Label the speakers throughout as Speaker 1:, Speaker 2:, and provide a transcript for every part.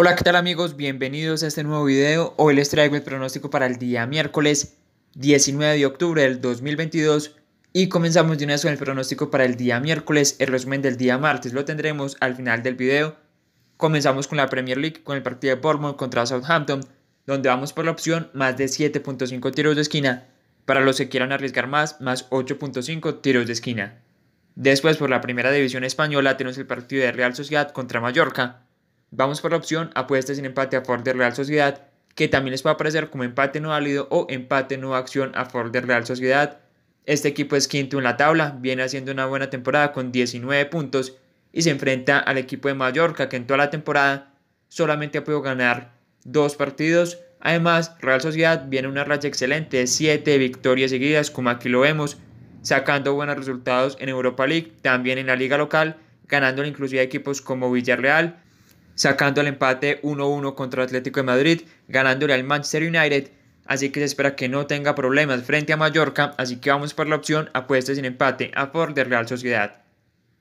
Speaker 1: Hola, ¿qué tal amigos? Bienvenidos a este nuevo video. Hoy les traigo el pronóstico para el día miércoles 19 de octubre del 2022 y comenzamos de una vez con el pronóstico para el día miércoles. El resumen del día martes lo tendremos al final del video. Comenzamos con la Premier League con el partido de Bournemouth contra Southampton, donde vamos por la opción más de 7.5 tiros de esquina. Para los que quieran arriesgar más, más 8.5 tiros de esquina. Después por la primera división española tenemos el partido de Real Sociedad contra Mallorca Vamos por la opción apuestas sin empate a favor de Real Sociedad, que también les puede aparecer como empate no válido o empate no acción a favor de Real Sociedad. Este equipo es quinto en la tabla, viene haciendo una buena temporada con 19 puntos y se enfrenta al equipo de Mallorca que en toda la temporada solamente ha podido ganar dos partidos. Además, Real Sociedad viene una racha excelente, 7 victorias seguidas, como aquí lo vemos, sacando buenos resultados en Europa League, también en la liga local, Ganando inclusive equipos como Villarreal, sacando el empate 1-1 contra Atlético de Madrid, ganándole al Manchester United. Así que se espera que no tenga problemas frente a Mallorca, así que vamos por la opción apuestas sin empate a favor de Real Sociedad.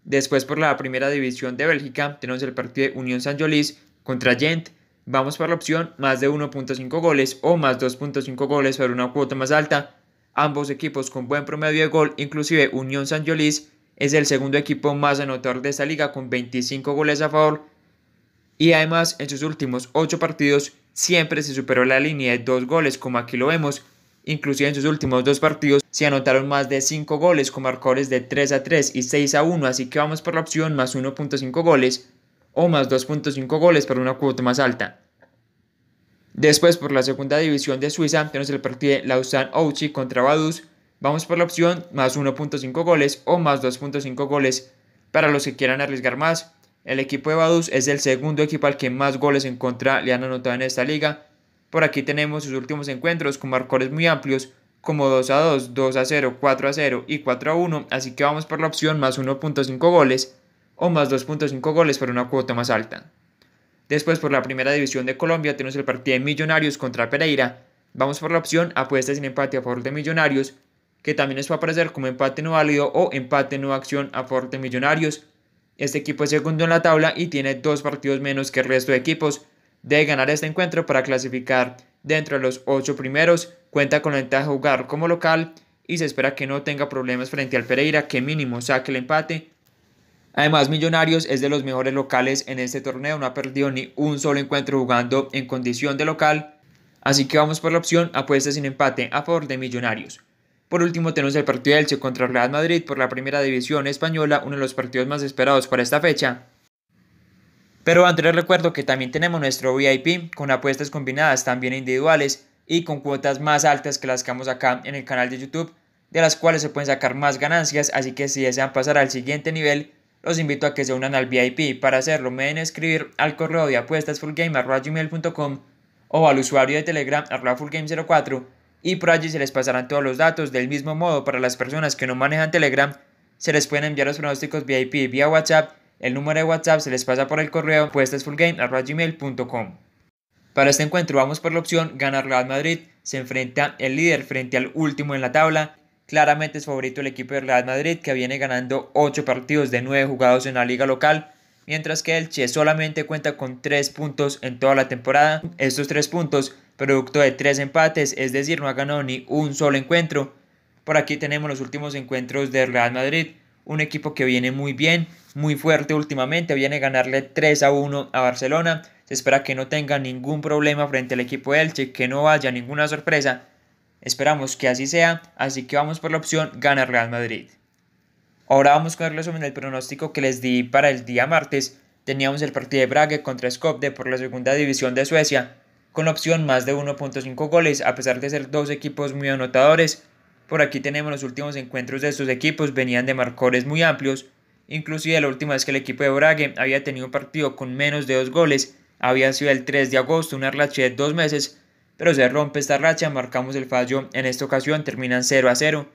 Speaker 1: Después por la primera división de Bélgica tenemos el partido de Unión San Jolís contra Gent. Vamos por la opción más de 1.5 goles o más 2.5 goles para una cuota más alta. Ambos equipos con buen promedio de gol, inclusive Unión San Jolís es el segundo equipo más anotador de esta liga con 25 goles a favor y además en sus últimos 8 partidos siempre se superó la línea de 2 goles, como aquí lo vemos. Inclusive en sus últimos 2 partidos se anotaron más de 5 goles con marcadores de 3 a 3 y 6 a 1, así que vamos por la opción más 1.5 goles o más 2.5 goles para una cuota más alta. Después por la segunda división de Suiza tenemos el partido de Lausanne Ouchi contra Vaduz. Vamos por la opción más 1.5 goles o más 2.5 goles para los que quieran arriesgar más el equipo de Badús es el segundo equipo al que más goles en contra le han anotado en esta liga. Por aquí tenemos sus últimos encuentros con marcadores muy amplios como 2 a 2, 2 a 0, 4 a 0 y 4 a 1, así que vamos por la opción más 1.5 goles o más 2.5 goles para una cuota más alta. Después por la primera división de Colombia tenemos el partido de Millonarios contra Pereira. Vamos por la opción apuesta sin empate a favor de Millonarios, que también les va a aparecer como empate no válido o empate no acción a favor de Millonarios este equipo es segundo en la tabla y tiene dos partidos menos que el resto de equipos. Debe ganar este encuentro para clasificar dentro de los ocho primeros. Cuenta con la ventaja de jugar como local y se espera que no tenga problemas frente al Pereira, que mínimo saque el empate. Además, Millonarios es de los mejores locales en este torneo, no ha perdido ni un solo encuentro jugando en condición de local. Así que vamos por la opción apuesta sin empate a favor de Millonarios. Por último tenemos el partido del Elche contra Real Madrid por la primera división española, uno de los partidos más esperados para esta fecha. Pero antes les recuerdo que también tenemos nuestro VIP con apuestas combinadas también individuales y con cuotas más altas que las que vamos acá en el canal de YouTube, de las cuales se pueden sacar más ganancias, así que si desean pasar al siguiente nivel, los invito a que se unan al VIP. Para hacerlo me deben escribir al correo de apuestasfulgame.com o al usuario de Telegram fullgame04 y por allí se les pasarán todos los datos. Del mismo modo, para las personas que no manejan Telegram, se les pueden enviar los pronósticos VIP vía WhatsApp. El número de WhatsApp se les pasa por el correo puestasfullgame.com. Para este encuentro vamos por la opción ganar Real Madrid. Se enfrenta el líder frente al último en la tabla. Claramente es favorito el equipo de Real Madrid que viene ganando 8 partidos de 9 jugados en la liga local mientras que Elche solamente cuenta con 3 puntos en toda la temporada. Estos 3 puntos, producto de 3 empates, es decir, no ha ganado ni un solo encuentro. Por aquí tenemos los últimos encuentros de Real Madrid, un equipo que viene muy bien, muy fuerte últimamente, viene a ganarle 3 a 1 a Barcelona. Se espera que no tenga ningún problema frente al equipo de Elche, que no vaya ninguna sorpresa. Esperamos que así sea, así que vamos por la opción ganar Real Madrid. Ahora vamos con el resumen del pronóstico que les di para el día martes. Teníamos el partido de Brage contra Skopje por la segunda división de Suecia, con la opción más de 1.5 goles, a pesar de ser dos equipos muy anotadores. Por aquí tenemos los últimos encuentros de estos equipos, venían de marcores muy amplios. Inclusive la última vez que el equipo de Brage había tenido partido con menos de dos goles, había sido el 3 de agosto, una racha de dos meses, pero se rompe esta racha, marcamos el fallo en esta ocasión, terminan 0 a 0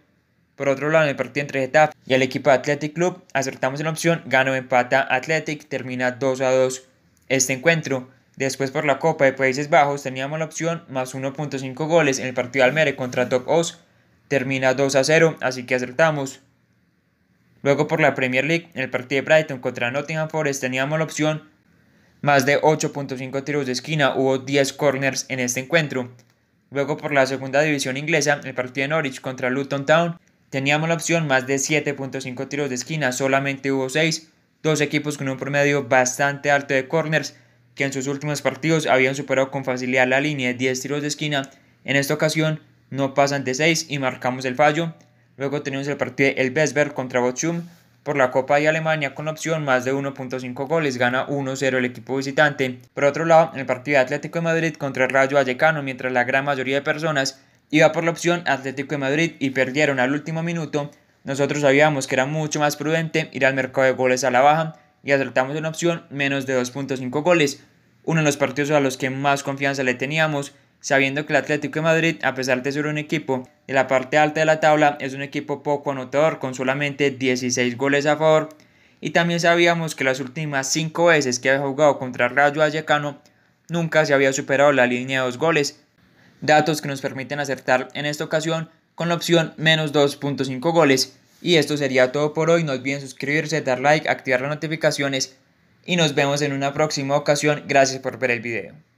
Speaker 1: por otro lado, en el partido entre Getafe y el equipo de Athletic Club, acertamos en la opción gano empata Athletic, termina 2 a 2 este encuentro. Después por la Copa de Países Bajos teníamos la opción más 1.5 goles en el partido de Almere contra Top Oz, termina 2 a 0, así que acertamos. Luego por la Premier League, en el partido de Brighton contra Nottingham Forest teníamos la opción más de 8.5 tiros de esquina, hubo 10 corners en este encuentro. Luego por la segunda división inglesa, el partido de Norwich contra Luton Town, Teníamos la opción más de 7.5 tiros de esquina, solamente hubo 6, dos equipos con un promedio bastante alto de corners que en sus últimos partidos habían superado con facilidad la línea de 10 tiros de esquina. En esta ocasión no pasan de 6 y marcamos el fallo. Luego tenemos el partido de El Besberg contra Bochum por la Copa de Alemania con opción más de 1.5 goles, gana 1-0 el equipo visitante. Por otro lado, el partido de Atlético de Madrid contra el Rayo Vallecano, mientras la gran mayoría de personas iba por la opción Atlético de Madrid y perdieron al último minuto, nosotros sabíamos que era mucho más prudente ir al mercado de goles a la baja y acertamos una opción menos de 2.5 goles, uno de los partidos a los que más confianza le teníamos, sabiendo que el Atlético de Madrid, a pesar de ser un equipo de la parte alta de la tabla, es un equipo poco anotador con solamente 16 goles a favor, y también sabíamos que las últimas 5 veces que había jugado contra Rayo Vallecano nunca se había superado la línea de 2 goles, datos que nos permiten acertar en esta ocasión con la opción menos 2.5 goles. Y esto sería todo por hoy, no olviden suscribirse, dar like, activar las notificaciones y nos vemos en una próxima ocasión. Gracias por ver el video.